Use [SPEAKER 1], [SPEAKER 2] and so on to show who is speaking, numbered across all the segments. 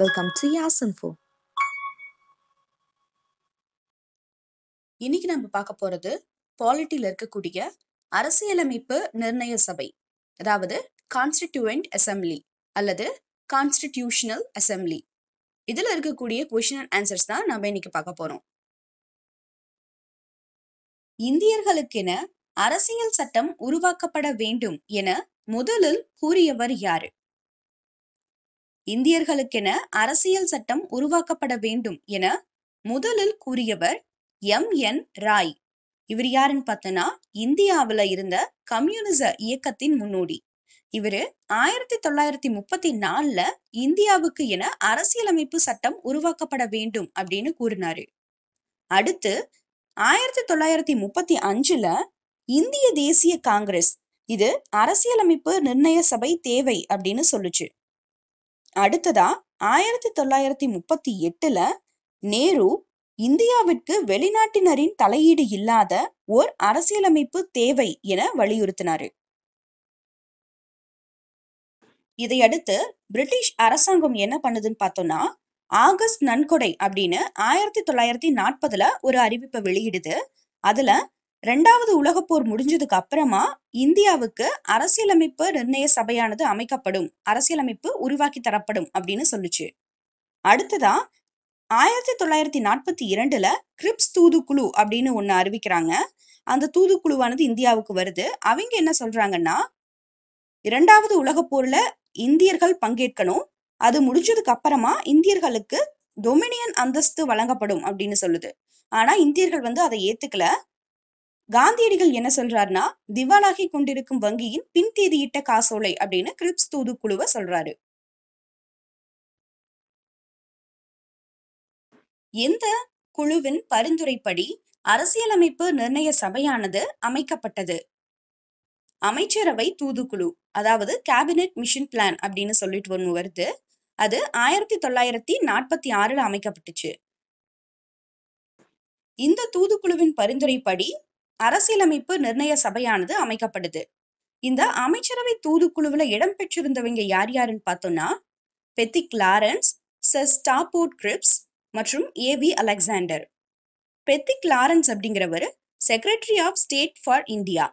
[SPEAKER 1] welcome to யாஸ் info இன்னைக்கு நம்ம பார்க்க போறது பாலிட்டியில் இருக்கக்கூடிய அரசியலமைப்பு நிர்ணய சபை அதாவது கான்ஸ்டிடியூவன்ட் அசம்பிளி அல்லது கான்ஸ்டிடியூஷனல் அசம்பிளி இதில் இருக்கக்கூடிய கொஷின் அண்ட் ஆன்சர்ஸ் தான் நம்ம இன்னைக்கு பார்க்க போறோம் இந்தியர்களுக்கென அரசியல் சட்டம் உருவாக்கப்பட வேண்டும் என முதலில் கூறியவர் யாரு இந்தியர்களுக்கென அரசியல் சட்டம் உருவாக்கப்பட வேண்டும் என முதலில் கூறியவர் எம் என் ராய் இவர் யாருன்னு பார்த்தனா இந்தியாவில் இருந்த கம்யூனிச இயக்கத்தின் முன்னோடி இவர் ஆயிரத்தி தொள்ளாயிரத்தி முப்பத்தி நாலுல இந்தியாவுக்கு என அரசியலமைப்பு சட்டம் உருவாக்கப்பட வேண்டும் அப்படின்னு கூறினாரு அடுத்து ஆயிரத்தி தொள்ளாயிரத்தி முப்பத்தி அஞ்சுல இந்திய தேசிய காங்கிரஸ் இது அரசியலமைப்பு நிர்ணய சபை தேவை அப்படின்னு சொல்லுச்சு அடுத்ததா ஆயிரத்தி தொள்ளாயிரத்தி முப்பத்தி எட்டுல நேரு இந்தியாவிற்கு வெளிநாட்டினரின் தலையீடு இல்லாத ஓர் அரசியலமைப்பு தேவை என வலியுறுத்தினாரு இதையடுத்து பிரிட்டிஷ் அரசாங்கம் என்ன பண்ணுதுன்னு பார்த்தோம்னா ஆகஸ்ட் நன்கொடை அப்படின்னு ஆயிரத்தி தொள்ளாயிரத்தி நாற்பதுல ஒரு அறிவிப்பை வெளியிடுது அதுல ரெண்டாவது உலகப்போர் முடிஞ்சதுக்கு அப்புறமா இந்தியாவுக்கு அரசியலமைப்பு நிர்ணய சபையானது அமைக்கப்படும் அரசியலமைப்பு உருவாக்கி தரப்படும் அப்படின்னு சொல்லுச்சு அடுத்ததா ஆயிரத்தி தொள்ளாயிரத்தி நாற்பத்தி இரண்டுல கிரிப்ஸ் தூதுக்குழு அப்படின்னு ஒன்று அறிவிக்கிறாங்க அந்த தூதுக்குழுவானது இந்தியாவுக்கு வருது அவங்க என்ன சொல்றாங்கன்னா இரண்டாவது உலக போர்ல இந்தியர்கள் பங்கேற்கணும் அது முடிஞ்சதுக்கு அப்புறமா இந்தியர்களுக்கு டொமினியன் அந்தஸ்து வழங்கப்படும் அப்படின்னு சொல்லுது ஆனா இந்தியர்கள் வந்து அதை ஏத்துக்கல காந்தியடிகள் என்ன சொல்றார்னா திவாலாகி கொண்டிருக்கும் வங்கியின் பின்தேதியிட்ட காசோலை அப்படின்னு கிரிப்ஸ் தூது குழுவை சொல்றாரு எந்த குழுவின் பரிந்துரைப்படி அரசியலமைப்பு நிர்ணய சபையானது அமைக்கப்பட்டது அமைச்சரவை தூதுக்குழு அதாவது கேபினெட் மிஷன் பிளான் அப்படின்னு சொல்லிட்டு ஒன்று வருது அது ஆயிரத்தி தொள்ளாயிரத்தி நாற்பத்தி ஆறுல அமைக்கப்பட்டுச்சு இந்த தூதுக்குழுவின் பரிந்துரைப்படி அரசியலமைப்பு நிர்ணய சபையானது அமைக்கப்படுது இந்த அமைச்சரவை தூதுக்குழுவில் இடம் பெற்றிருந்தவங்க யார் யாருன்னு பார்த்தோம்னா Pethick Lawrence sir Stafford Cripps மற்றும் ஏவி அலெக்சாண்டர் பெத்திக் லாரன்ஸ் அப்படிங்கிறவர் secretary of state for India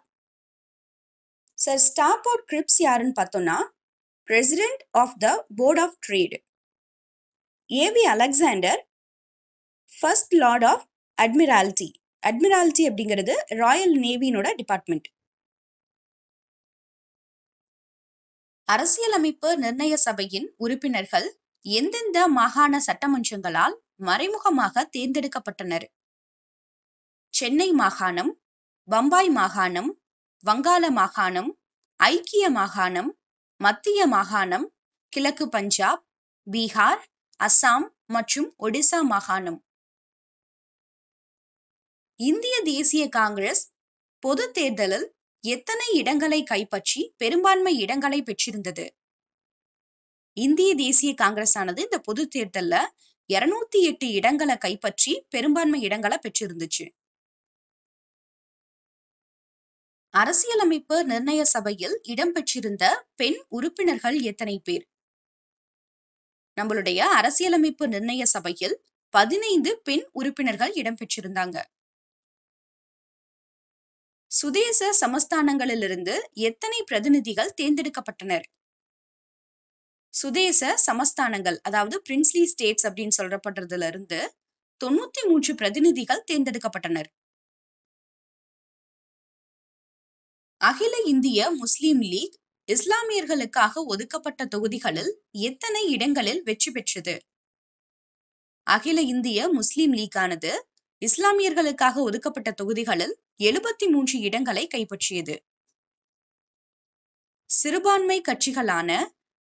[SPEAKER 1] sir Stafford Cripps யாருன்னு பார்த்தோம்னா president of the board of trade A V Alexander first lord of admiralty admiralty அப்படிங்கிறது ராயல் நேவியினோட டிபார்ட்மெண்ட் அரசியலமைப்பு நிர்ணய சபையின் உறுப்பினர்கள் எந்தெந்த மாகாண சட்டமன்றங்களால் மறைமுகமாக தேர்ந்தெடுக்கப்பட்டனர் சென்னை மாகாணம் பம்பாய் மாகாணம் வங்காள மாகாணம் ஐக்கிய மாகாணம் மத்திய மாகாணம் கிழக்கு பஞ்சாப் பீகார் அஸ்ஸாம் மற்றும் ஒடிசா மாகாணம் இந்திய தேசிய காங்கிரஸ் பொது தேர்தலில் எத்தனை இடங்களை கைப்பற்றி பெரும்பான்மை இடங்களை பெற்றிருந்தது இந்திய தேசிய காங்கிரஸ் ஆனது இந்த பொது தேர்தல்ல இருநூத்தி எட்டு இடங்களை கைப்பற்றி பெரும்பான்மை இடங்களை பெற்றிருந்துச்சு அரசியலமைப்பு நிர்ணய சபையில் இடம்பெற்றிருந்த பெண் உறுப்பினர்கள் எத்தனை பேர் நம்மளுடைய அரசியலமைப்பு நிர்ணய சபையில் பதினைந்து பெண் உறுப்பினர்கள் இடம்பெற்றிருந்தாங்க சுதேச சமஸ்தானங்களிலிருந்து எத்தனை பிரதிநிதிகள் தேர்ந்தெடுக்கப்பட்டனர் சுதேச சமஸ்தானங்கள் அதாவது பிரின்ஸ்லி ஸ்டேட்ஸ் அப்படின்னு சொல்லப்படுறதுல இருந்து தொண்ணூத்தி மூன்று பிரதிநிதிகள் தேர்ந்தெடுக்கப்பட்டனர் அகில இந்திய முஸ்லிம் லீக் இஸ்லாமியர்களுக்காக ஒதுக்கப்பட்ட தொகுதிகளில் எத்தனை இடங்களில் வெற்றி பெற்றது அகில இந்திய முஸ்லிம் லீக்கானது இஸ்லாமியர்களுக்காக ஒதுக்கப்பட்ட தொகுதிகளில் எழுபத்தி மூன்று இடங்களை கைப்பற்றியது சிறுபான்மை கட்சிகளான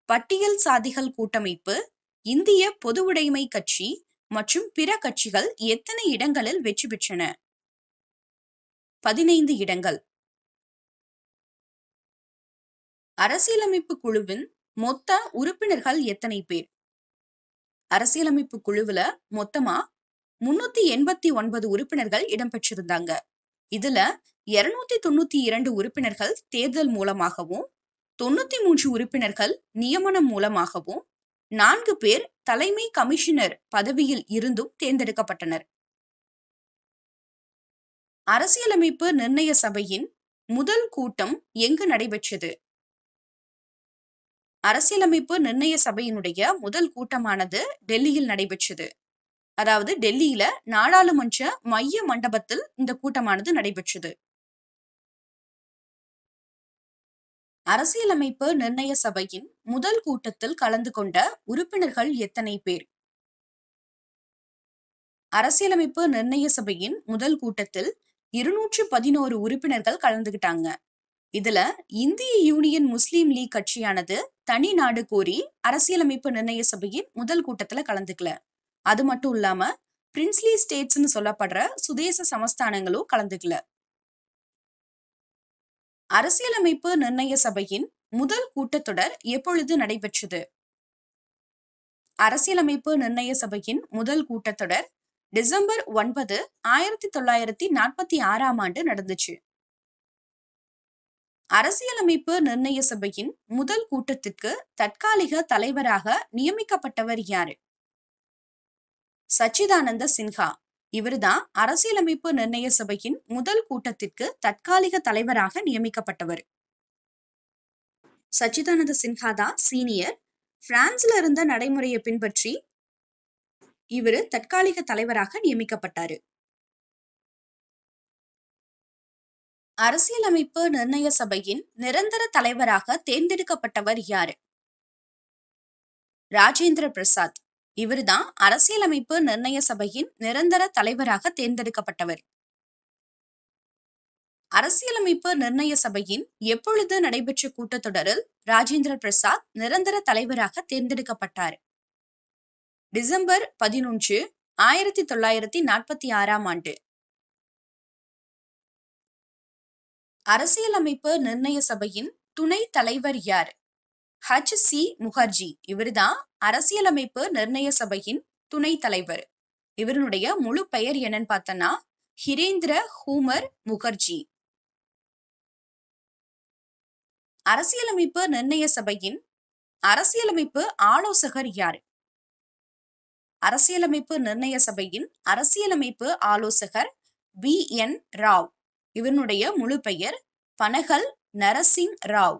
[SPEAKER 1] பட்டியல் சாதிகள் கூட்டமைப்பு இந்திய பொதுவுடைமை கட்சி மற்றும் பிற கட்சிகள் எத்தனை இடங்களில் வெற்றி பெற்றன பதினைந்து இடங்கள் அரசியலமைப்பு குழுவின் மொத்த உறுப்பினர்கள் எத்தனை பேர் அரசியலமைப்பு குழுவுல மொத்தமா முன்னூத்தி எண்பத்தி ஒன்பது உறுப்பினர்கள் இடம்பெற்றிருந்தாங்க இதுல இருநூத்தி தொண்ணூத்தி இரண்டு உறுப்பினர்கள் தேர்தல் மூலமாகவும் தொண்ணூத்தி மூன்று உறுப்பினர்கள் நியமனம் மூலமாகவும் நான்கு பேர் தலைமை கமிஷனர் பதவியில் இருந்தும் தேர்ந்தெடுக்கப்பட்டனர் அரசியலமைப்பு நிர்ணய சபையின் முதல் கூட்டம் எங்கு நடைபெற்றது அரசியலமைப்பு நிர்ணய சபையினுடைய முதல் கூட்டமானது டெல்லியில் நடைபெற்றது அதாவது டெல்லியில நாடாளுமன்ற மைய மண்டபத்தில் இந்த கூட்டமானது நடைபெற்றது அரசியலமைப்பு நிர்ணய சபையின் முதல் கூட்டத்தில் கலந்து கொண்ட உறுப்பினர்கள் எத்தனை பேர் அரசியலமைப்பு நிர்ணய சபையின் முதல் கூட்டத்தில் இருநூற்று பதினோரு உறுப்பினர்கள் கலந்துகிட்டாங்க இதுல இந்திய யூனியன் முஸ்லீம் லீக் கட்சியானது தனி நாடு கோரி அரசியலமைப்பு நிர்ணய சபையின் முதல் கூட்டத்துல கலந்துக்கல அது மட்டும் இல்லாம பிரின்ஸ்லி ஸ்டேட்ஸ்னு சொல்லப்படுற சுதேச சமஸ்தானங்களும் கலந்துக்கல அரசியலமைப்பு நிர்ணய சபையின் முதல் கூட்டத்தொடர் எப்பொழுது நடைபெற்றது அரசியலமைப்பு நிர்ணய சபையின் முதல் கூட்டத்தொடர் டிசம்பர் ஒன்பது ஆயிரத்தி தொள்ளாயிரத்தி நாற்பத்தி ஆறாம் ஆண்டு நடந்துச்சு அரசியலமைப்பு நிர்ணய சபையின் முதல் கூட்டத்திற்கு தற்காலிக தலைவராக நியமிக்கப்பட்டவர் யாரு சச்சிதானந்த சின்ஹா இவர்தான் அரசியலமைப்பு நிர்ணய சபையின் முதல் கூட்டத்திற்கு தற்காலிக தலைவராக நியமிக்கப்பட்டவர் சச்சிதானந்த சின்ஹா தான் சீனியர் பிரான்ஸ்ல இருந்த நடைமுறையை பின்பற்றி இவர் தற்காலிக தலைவராக நியமிக்கப்பட்டாரு அரசியலமைப்பு நிர்ணய சபையின் நிரந்தர தலைவராக தேர்ந்தெடுக்கப்பட்டவர் யாரு ராஜேந்திர பிரசாத் இவர்தான் அரசியலமைப்பு நிர்ணய சபையின் நிரந்தர தலைவராக தேர்ந்தெடுக்கப்பட்டவர் அரசியலமைப்பு நிர்ணய சபையின் எப்பொழுது நடைபெற்ற கூட்டத்தொடரில் ராஜேந்திர பிரசாத் நிரந்தர தலைவராக தேர்ந்தெடுக்கப்பட்டார் டிசம்பர் பதினொன்று ஆயிரத்தி தொள்ளாயிரத்தி நாற்பத்தி ஆறாம் ஆண்டு அரசியலமைப்பு நிர்ணய சபையின் துணை தலைவர் யார் ஹச் சி முகர்ஜி இவர்தான் அரசியலமைப்பு நிர்ணய சபையின் துணைத் தலைவர் இவருடைய முழு பெயர் என்னன்னு பார்த்தோன்னா ஹிரேந்திர ஹூமர் முகர்ஜி அரசியலமைப்பு நிர்ணய சபையின் அரசியலமைப்பு ஆலோசகர் யார் அரசியலமைப்பு நிர்ணய சபையின் அரசியலமைப்பு ஆலோசகர் பி என் ராவ் இவனுடைய முழு பெயர் பனகல் நரசிங் ராவ்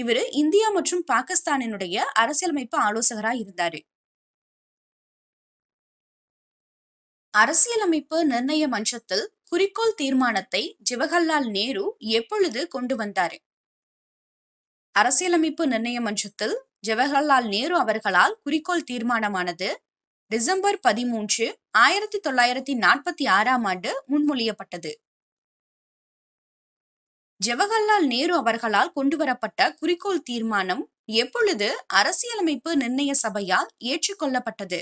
[SPEAKER 1] இவர் இந்தியா மற்றும் பாகிஸ்தானினுடைய அரசியலமைப்பு ஆலோசகராக இருந்தார் அரசியலமைப்பு நிர்ணய மன்றத்தில் குறிக்கோள் தீர்மானத்தை ஜவஹர்லால் நேரு எப்பொழுது கொண்டு வந்தார் அரசியலமைப்பு நிர்ணய மன்றத்தில் ஜவஹர்லால் நேரு அவர்களால் குறிக்கோள் தீர்மானமானது டிசம்பர் பதிமூன்று ஆயிரத்தி தொள்ளாயிரத்தி நாற்பத்தி ஆறாம் ஆண்டு முன்மொழியப்பட்டது ஜவஹர்லால் நேரு அவர்களால் கொண்டுவரப்பட்ட குறிக்கோள் தீர்மானம் எப்பொழுது அரசியலமைப்பு நிர்ணய சபையால் ஏற்றுக்கொள்ளப்பட்டது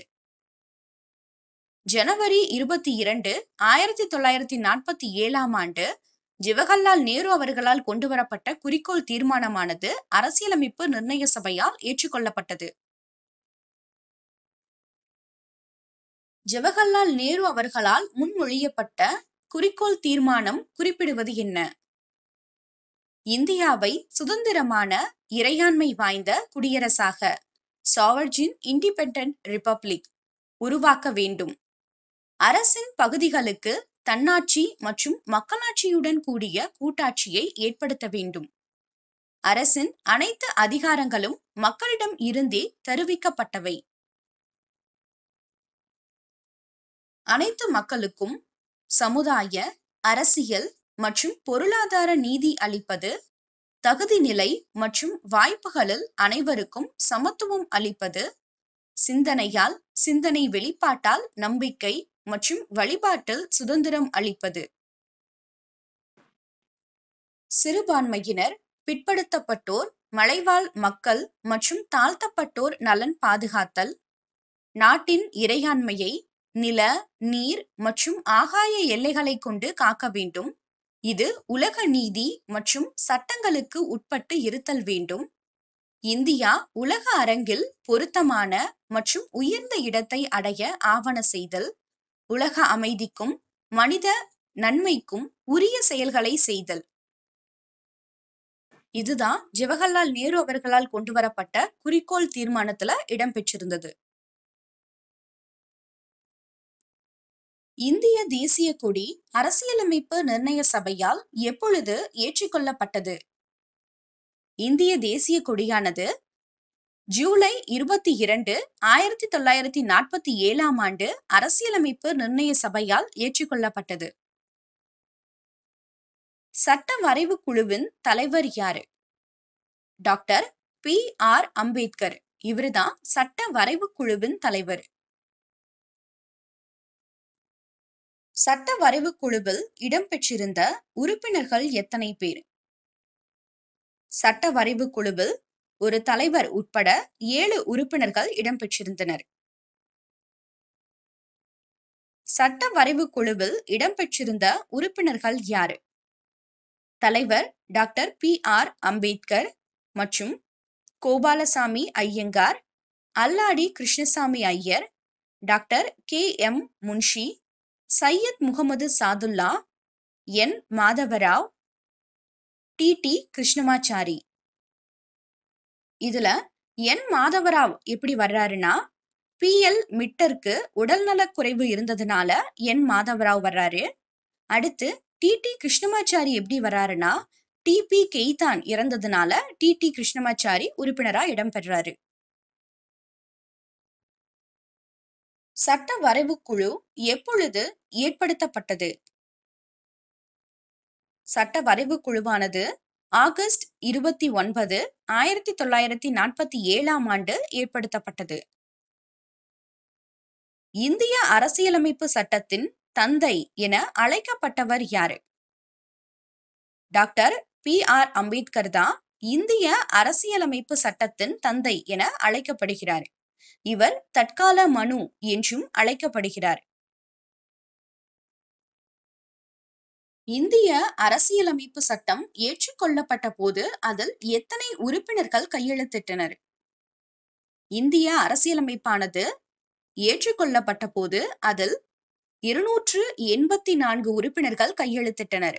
[SPEAKER 1] ஜனவரி இருபத்தி இரண்டு ஆயிரத்தி தொள்ளாயிரத்தி நாற்பத்தி ஏழாம் ஆண்டு ஜவஹர்லால் நேரு அவர்களால் கொண்டுவரப்பட்ட குறிக்கோள் தீர்மானமானது அரசியலமைப்பு நிர்ணய சபையால் ஏற்றுக்கொள்ளப்பட்டது ஜவஹர்லால் நேரு அவர்களால் முன்மொழியப்பட்ட குறிக்கோள் தீர்மானம் குறிப்பிடுவது என்ன இந்தியாவை சுதந்திரமான இறையாண்மை வாய்ந்த குடியரசாக சாவர்ஜின் இண்டிபெண்டன்ட் ரிபப்ளிக் உருவாக்க வேண்டும் அரசின் பகுதிகளுக்கு தன்னாட்சி மற்றும் மக்களாட்சியுடன் கூடிய கூட்டாட்சியை ஏற்படுத்த வேண்டும் அரசின் அனைத்து அதிகாரங்களும் மக்களிடம் இருந்தே தெரிவிக்கப்பட்டவை அனைத்து மக்களுக்கும் சமுதாய அரசியல் மற்றும் பொருளாதார நீதி அளிப்பது தகுதி நிலை மற்றும் வாய்ப்புகளில் அனைவருக்கும் சமத்துவம் அளிப்பது சிந்தனையால் சிந்தனை வெளிப்பாட்டால் நம்பிக்கை மற்றும் வழிபாட்டில் சுதந்திரம் அளிப்பது சிறுபான்மையினர் பிற்படுத்தப்பட்டோர் மலைவாழ் மக்கள் மற்றும் தாழ்த்தப்பட்டோர் நலன் பாதுகாத்தல் நாட்டின் இறையாண்மையை நில நீர் மற்றும் ஆகாய எல்லைகளை கொண்டு காக்க வேண்டும் இது உலக நீதி மற்றும் சட்டங்களுக்கு உட்பட்டு இருத்தல் வேண்டும் இந்தியா உலக அரங்கில் பொருத்தமான மற்றும் உயர்ந்த இடத்தை அடைய ஆவண செய்தல் உலக அமைதிக்கும் மனித நன்மைக்கும் உரிய செயல்களை செய்தல் இதுதான் ஜவஹர்லால் நேரு அவர்களால் கொண்டு வரப்பட்ட குறிக்கோள் தீர்மானத்துல இடம்பெற்றிருந்தது இந்திய தேசிய கொடி அரசியலமைப்பு நிர்ணய சபையால் எப்பொழுது ஏற்றுக்கொள்ளப்பட்டது இந்திய தேசிய கொடியானது ஜூலை இருபத்தி இரண்டு ஆயிரத்தி தொள்ளாயிரத்தி நாற்பத்தி ஏழாம் ஆண்டு அரசியலமைப்பு நிர்ணய சபையால் ஏற்றுக்கொள்ளப்பட்டது சட்ட வரைவு குழுவின் தலைவர் யாரு டாக்டர் பி ஆர் அம்பேத்கர் இவருதான் சட்ட வரைவு குழுவின் தலைவர் சட்ட வரைவு குழுவில் இடம்பெற்றிருந்த உறுப்பினர்கள் எத்தனை பேர் சட்ட வரைவு குழுவில் ஒரு தலைவர் உட்பட ஏழு உறுப்பினர்கள் இடம்பெற்றிருந்தனர் சட்ட வரைவு குழுவில் இடம்பெற்றிருந்த உறுப்பினர்கள் யார் தலைவர் டாக்டர் பி ஆர் அம்பேத்கர் மற்றும் Gopalaswami Ayyangar Alladi Krishnaswami Iyer doctor K M Munshi Syed Muhammad Saadulla N Madhavrao T T Krishnamachari இதுல என் மாதவராவ் எப்படி வர்றாருன்னா பி எல் மிட்டருக்கு உடல்நலக் குறைவு இருந்ததுனால என் மாதவராவ் வர்றாரு அடுத்து டி டி கிருஷ்ணமாச்சாரி எப்படி வர்றாருன்னா டிபி கெய்தான் இறந்ததுனால டி டி கிருஷ்ணமாச்சாரி உறுப்பினரா இடம்பெறாரு சட்ட வரைவு குழு எப்பொழுது ஏற்படுத்தப்பட்டது சட்ட வரைவு குழுவானது ஆகஸ்ட் இருபத்தி ஒன்பது ஆயிரத்தி தொள்ளாயிரத்தி நாற்பத்தி ஏழாம் ஆண்டு ஏற்படுத்தப்பட்டது இந்திய அரசியலமைப்பு சட்டத்தின் தந்தை என அழைக்கப்பட்டவர் யாரு டாக்டர் பி ஆர் அம்பேத்கர் தான் இந்திய அரசியலமைப்பு சட்டத்தின் தந்தை என அழைக்கப்படுகிறார் இவர் தற்கால மனு என்றும் அழைக்கப்படுகிறார் இந்திய அரசியலமைப்பு சட்டம் ஏற்றுக்கொள்ளப்பட்ட போது அதில் எத்தனை உறுப்பினர்கள் கையெழுத்திட்டனர் இந்திய அரசியலமைப்பானது ஏற்றுக்கொள்ளப்பட்ட போது அதில் இருநூற்று எண்பத்தி நான்கு உறுப்பினர்கள் கையெழுத்திட்டனர்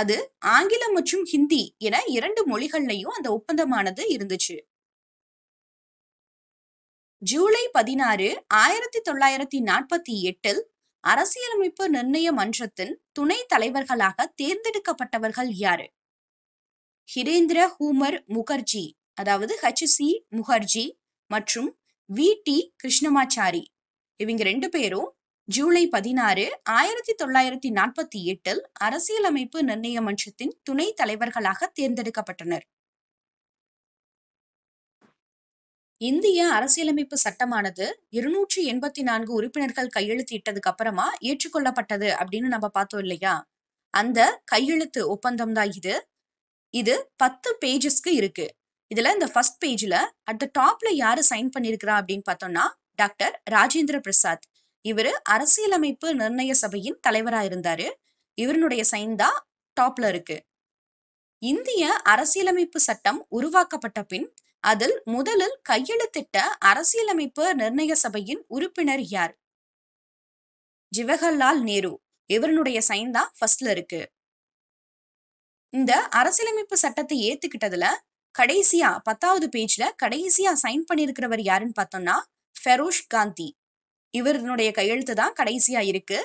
[SPEAKER 1] அது ஆங்கிலம் மற்றும் ஹிந்தி என இரண்டு மொழிகள்லையும் அந்த ஒப்பந்தமானது இருந்துச்சு ஜூலை பதினாறு ஆயிரத்தி தொள்ளாயிரத்தி நாற்பத்தி எட்டில் அரசியலமைப்பு நிர்ணய மன்றத்தின் துணை தலைவர்களாக தேர்ந்தெடுக்கப்பட்டவர்கள் யாரு ஹிரேந்திர ஹூமர் முகர்ஜி அதாவது ஹச் சி முகர்ஜி மற்றும் வி டி கிருஷ்ணமாச்சாரி இவங்க ரெண்டு பேரும் ஜூலை பதினாறு ஆயிரத்தி தொள்ளாயிரத்தி நாற்பத்தி எட்டில் அரசியலமைப்பு நிர்ணய மன்றத்தின் துணை தலைவர்களாக தேர்ந்தெடுக்கப்பட்டனர் இந்திய அரசியலமைப்பு சட்டமானது இருநூற்றி எண்பத்தி நான்கு உறுப்பினர்கள் கையெழுத்திட்டதுக்கு அப்புறமா ஏற்றுக்கொள்ளப்பட்டது அப்படின்னு நம்ம பார்த்தோம் இல்லையா அந்த கையெழுத்து ஒப்பந்தம் தான் இது இது பத்து பேஜஸ்க்கு இருக்கு இதுல இந்த ஃபர்ஸ்ட் பேஜ்ல அட் த டாப்ல யாரு சைன் பண்ணிருக்கிறா அப்படின்னு பார்த்தோம்னா டாக்டர் ராஜேந்திர பிரசாத் இவர் அரசியலமைப்பு நிர்ணய சபையின் தலைவரா இருந்தாரு இவருடைய சைன் தான் டாப்ல இருக்கு இந்திய அரசியலமைப்பு சட்டம் உருவாக்கப்பட்ட பின் அதில் முதலில் கையெழுத்திட்ட அரசியலமைப்பு நிர்ணய சபையின் உறுப்பினர் யார் ஜவஹர்லால் நேரு இவருடைய சைன் தான் ஃபர்ஸ்ட்ல இருக்கு இந்த அரசியலமைப்பு சட்டத்தை ஏத்துக்கிட்டதுல கடைசியா பத்தாவது பேஜ்ல கடைசியா சைன் பண்ணிருக்கிறவர் யாருன்னு பார்த்தோம்னா ஃபெரோஷ் காந்தி இவருடைய கையெழுத்து தான் கடைசியா இருக்கு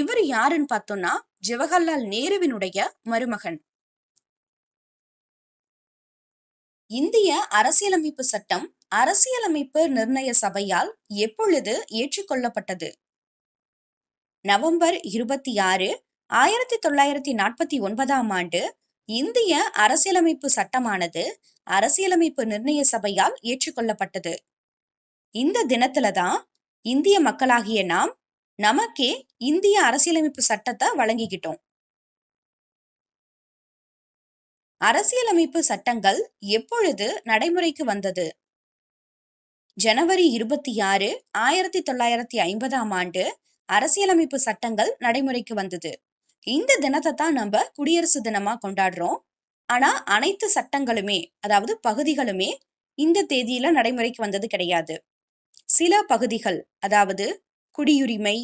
[SPEAKER 1] இவர் யாருன்னு பார்த்தோம்னா ஜவஹர்லால் நேருவினுடைய மருமகன் இந்திய அரசியலமைப்பு சட்டம் அரசியலமைப்பு நிர்ணய சபையால் எப்பொழுது ஏற்றுக்கொள்ளப்பட்டது நவம்பர் இருபத்தி ஆறு ஆயிரத்தி தொள்ளாயிரத்தி நாற்பத்தி ஒன்பதாம் ஆண்டு இந்திய அரசியலமைப்பு சட்டமானது அரசியலமைப்பு நிர்ணய சபையால் ஏற்றுக்கொள்ளப்பட்டது இந்த தினத்துலதான் தான் இந்திய மக்களாகிய நாம் நமக்கே இந்திய அரசியலமைப்பு சட்டத்தை வழங்கிக்கிட்டோம் அரசியலமைப்பு சட்டங்கள் எப்பொழுது நடைமுறைக்கு வந்தது ஜனவரி இருபத்தி ஆறு ஆயிரத்தி தொள்ளாயிரத்தி ஐம்பதாம் ஆண்டு அரசியலமைப்பு சட்டங்கள் நடைமுறைக்கு வந்தது இந்த தினத்தை தான் நம்ம குடியரசு தினமா கொண்டாடுறோம் ஆனா அனைத்து சட்டங்களுமே அதாவது பகுதிகளுமே இந்த தேதியில நடைமுறைக்கு வந்தது கிடையாது சில பகுதிகள் அதாவது குடியுரிமை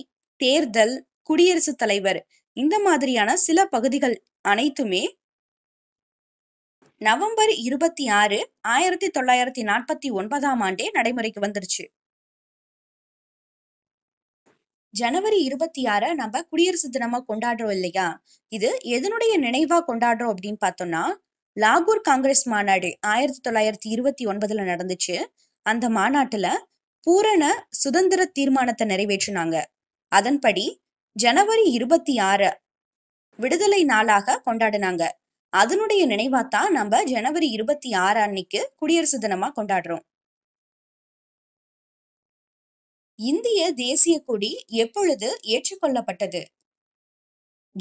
[SPEAKER 1] தேர்தல் குடியரசுத் தலைவர் இந்த மாதிரியான சில பகுதிகள் அனைத்துமே நவம்பர் இருபத்தி ஆறு ஆயிரத்தி தொள்ளாயிரத்தி நாற்பத்தி ஒன்பதாம் ஆண்டே நடைமுறைக்கு வந்துருச்சு ஜனவரி இருபத்தி ஆற நம்ம குடியரசு தினமா கொண்டாடுறோம் இல்லையா இது எதனுடைய நினைவா கொண்டாடுறோம் அப்படின்னு பார்த்தோம்னா லாகூர் காங்கிரஸ் மாநாடு ஆயிரத்தி தொள்ளாயிரத்தி இருபத்தி ஒன்பதுல நடந்துச்சு அந்த மாநாட்டுல பூரண சுதந்திர தீர்மானத்தை நிறைவேற்றினாங்க அதன்படி ஜனவரி இருபத்தி ஆறு விடுதலை நாளாக கொண்டாடினாங்க அதனுடைய நினைவாத்தான் நம்ம ஜனவரி இருபத்தி ஆறு அன்னைக்கு குடியரசு தினமா கொண்டாடுறோம் இந்திய தேசிய கொடி எப்பொழுது ஏற்றுக்கொள்ளப்பட்டது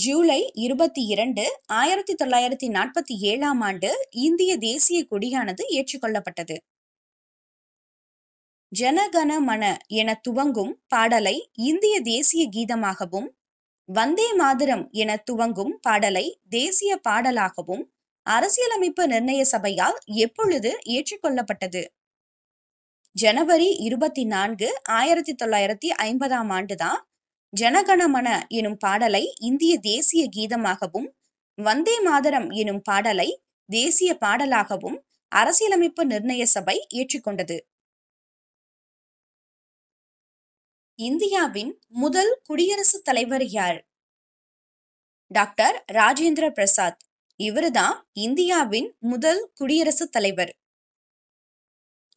[SPEAKER 1] ஜூலை இருபத்தி இரண்டு ஆயிரத்தி தொள்ளாயிரத்தி நாற்பத்தி ஏழாம் ஆண்டு இந்திய தேசிய கொடியானது ஏற்றுக்கொள்ளப்பட்டது ஜனகன மன என துவங்கும் பாடலை இந்திய தேசிய கீதமாகவும் வந்தே மாதரம் என துவங்கும் பாடலை தேசிய பாடலாகவும் அரசியலமைப்பு நிர்ணய சபையால் எப்பொழுது ஏற்றுக்கொள்ளப்பட்டது ஜனவரி இருபத்தி நான்கு ஆயிரத்தி தொள்ளாயிரத்தி ஐம்பதாம் ஆண்டுதான் ஜனகணமன எனும் பாடலை இந்திய தேசிய கீதமாகவும் வந்தே மாதரம் எனும் பாடலை தேசிய பாடலாகவும் அரசியலமைப்பு நிர்ணய சபை ஏற்றுக்கொண்டது இந்தியாவின் முதல் குடியரசுத் தலைவர் யார் டாக்டர் ராஜேந்திர பிரசாத் இவருதான் இந்தியாவின் முதல் குடியரசுத் தலைவர்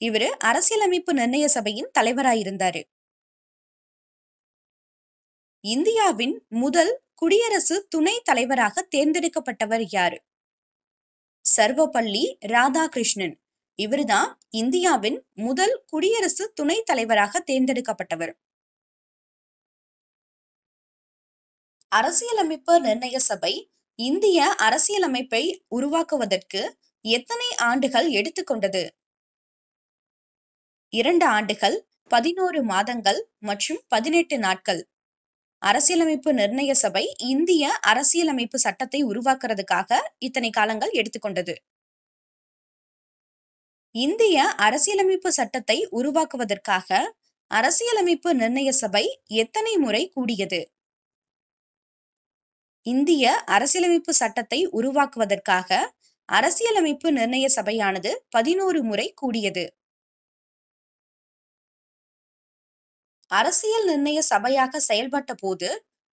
[SPEAKER 1] இவர் அரசியலமைப்பு நிர்ணய சபையின் தலைவராயிருந்தாரு இந்தியாவின் முதல் குடியரசு துணை தலைவராக தேர்ந்தெடுக்கப்பட்டவர் யார் சர்வப்பள்ளி ராதாகிருஷ்ணன் இவர்தான் இந்தியாவின் முதல் குடியரசு துணைத் தலைவராக தேர்ந்தெடுக்கப்பட்டவர் அரசியலமைப்பு நிர்ணய சபை இந்திய அரசியலமைப்பை உருவாக்குவதற்கு எத்தனை ஆண்டுகள் எடுத்துக்கொண்டது இரண்டு ஆண்டுகள் பதினோரு மாதங்கள் மற்றும் பதினெட்டு நாட்கள் அரசியலமைப்பு நிர்ணய சபை இந்திய அரசியலமைப்பு சட்டத்தை உருவாக்குறதுக்காக இத்தனை காலங்கள் எடுத்துக்கொண்டது இந்திய அரசியலமைப்பு சட்டத்தை உருவாக்குவதற்காக அரசியலமைப்பு நிர்ணய சபை எத்தனை முறை கூடியது இந்திய அரசியலமைப்பு சட்டத்தை உருவாக்குவதற்காக அரசியலமைப்பு நிர்ணய சபையானது பதினோரு முறை கூடியது அரசியல் நிர்ணய சபையாக செயல்பட்ட போது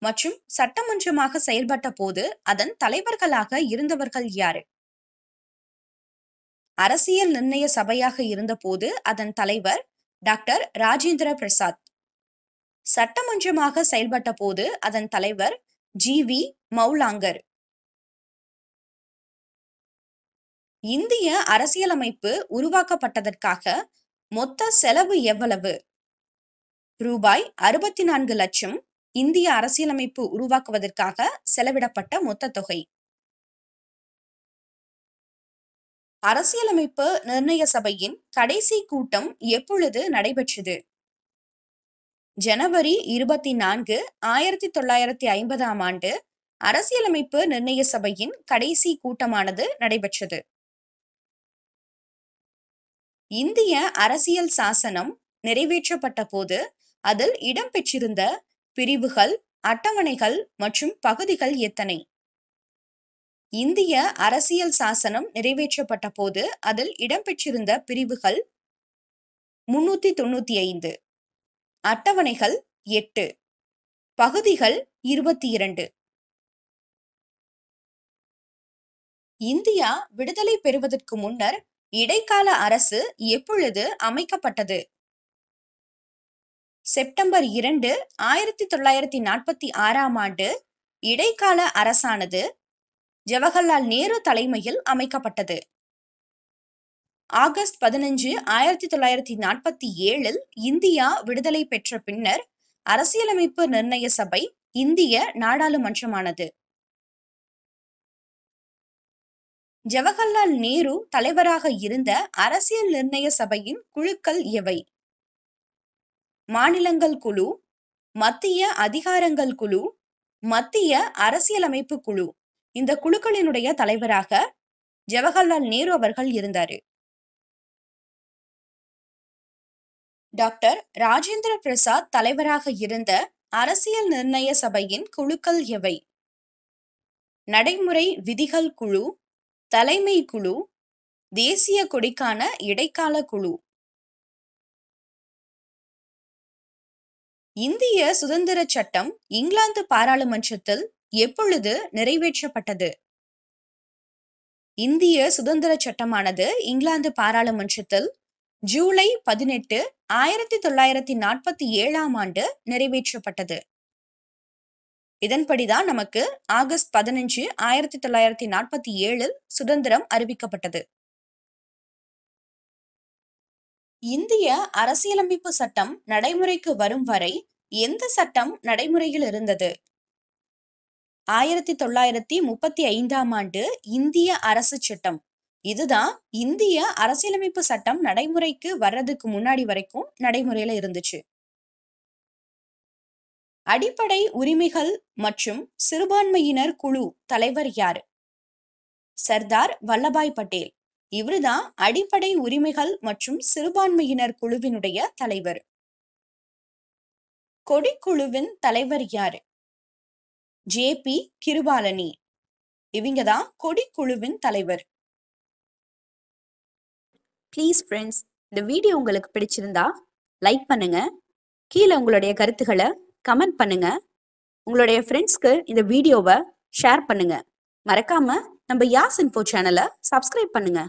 [SPEAKER 1] மற்றும் சட்டமன்றமாக செயல்பட்ட போது அதன் தலைவர்களாக இருந்தவர்கள் யாரு அரசியல் நிர்ணய சபையாக இருந்தபோது அதன் தலைவர் டாக்டர் ராஜேந்திர பிரசாத் சட்டமன்றமாக செயல்பட்ட போது அதன் தலைவர் ஜி வி மௌலாங்கர் இந்திய அரசியலமைப்பு உருவாக்கப்பட்டதற்காக மொத்த செலவு எவ்வளவு ரூபாய் அறுபத்தி நான்கு லட்சம் இந்திய அரசியலமைப்பு உருவாக்குவதற்காக செலவிடப்பட்ட மொத்த தொகை அரசியலமைப்பு நிர்ணய சபையின் கடைசி கூட்டம் எப்பொழுது நடைபெற்றது ஜனவரி இருபத்தி நான்கு ஆயிரத்தி தொள்ளாயிரத்தி ஐம்பதாம் ஆண்டு அரசியலமைப்பு நிர்ணய சபையின் கடைசி கூட்டமானது நடைபெற்றது இந்திய அரசியல் சாசனம் நிறைவேற்றப்பட்ட போது அதில் இடம்பெற்றிருந்த பிரிவுகள் அட்டவணைகள் மற்றும் பகுதிகள் எத்தனை இந்திய அரசியல் சாசனம் நிறைவேற்றப்பட்ட போது அதில் இடம்பெற்றிருந்த பிரிவுகள் முன்னூத்தி தொண்ணூத்தி ஐந்து அட்டவணைகள் எட்டு பகுதிகள் இருபத்தி இரண்டு இந்தியா விடுதலை பெறுவதற்கு முன்னர் இடைக்கால அரசு எப்பொழுது அமைக்கப்பட்டது செப்டம்பர் இரண்டு ஆயிரத்தி தொள்ளாயிரத்தி நாற்பத்தி ஆறாம் ஆண்டு இடைக்கால அரசானது ஜவஹர்லால் நேரு தலைமையில் அமைக்கப்பட்டது ஆகஸ்ட் பதினஞ்சு ஆயிரத்தி தொள்ளாயிரத்தி நாற்பத்தி ஏழில் இந்தியா விடுதலை பெற்ற பின்னர் அரசியலமைப்பு நிர்ணய சபை இந்திய நாடாளுமன்றமானது ஜவஹர்லால் நேரு தலைவராக இருந்த அரசியல் நிர்ணய சபையின் குழுக்கள் எவை மாநிலங்கள் குழு மத்திய அதிகாரங்கள் குழு மத்திய அரசியலமைப்பு குழு இந்த குழுக்களினுடைய தலைவராக ஜவஹர்லால் நேரு அவர்கள் இருந்தார் டாக்டர் ராஜேந்திர பிரசாத் தலைவராக இருந்த அரசியல் நிர்ணய சபையின் குழுக்கள் எவை நடைமுறை விதிகள் குழு தலைமை குழு தேசிய கொடிக்கான இடைக்கால குழு இந்திய சுதந்திர சட்டம் இங்கிலாந்து பாராளுமன்றத்தில் எப்பொழுது நிறைவேற்றப்பட்டது இந்திய சுதந்திர சட்டமானது இங்கிலாந்து பாராளுமன்றத்தில் ஜூலை பதினெட்டு ஆயிரத்தி தொள்ளாயிரத்தி நாற்பத்தி ஏழாம் ஆண்டு நிறைவேற்றப்பட்டது இதன்படிதான் நமக்கு ஆகஸ்ட் பதினஞ்சு ஆயிரத்தி தொள்ளாயிரத்தி நாற்பத்தி ஏழில் சுதந்திரம் அறிவிக்கப்பட்டது இந்திய அரசியலமைப்பு சட்டம் நடைமுறைக்கு வரும் வரை எந்த சட்டம் நடைமுறையில் இருந்தது ஆயிரத்தி தொள்ளாயிரத்தி முப்பத்தி ஐந்தாம் ஆண்டு இந்திய அரசு சட்டம் இதுதான் இந்திய அரசியலமைப்பு சட்டம் நடைமுறைக்கு வர்றதுக்கு முன்னாடி வரைக்கும் நடைமுறையில இருந்துச்சு அடிப்படை உரிமைகள் மற்றும் சிறுபான்மையினர் குழு தலைவர் யார் சர்தார் வல்லபாய் பட்டேல் இவருதான் அடிப்படை உரிமைகள் மற்றும் சிறுபான்மையினர் குழுவினுடைய தலைவர் கொடிக்குழுவின் தலைவர் யார் ஜே பி கிருபாலனி இவங்க தான் கொடிக்குழுவின் தலைவர் ப்ளீஸ் ஃப்ரெண்ட்ஸ் இந்த வீடியோ உங்களுக்கு பிடிச்சிருந்தா லைக் பண்ணுங்க கீழே உங்களுடைய கருத்துக்களை கமெண்ட் பண்ணுங்க உங்களுடைய ஃப்ரெண்ட்ஸ்க்கு இந்த வீடியோவை ஷேர் பண்ணுங்க மறக்காம நம்ம யாஸ் இன்ஃபோ சேனலை சப்ஸ்கிரைப் பண்ணுங்க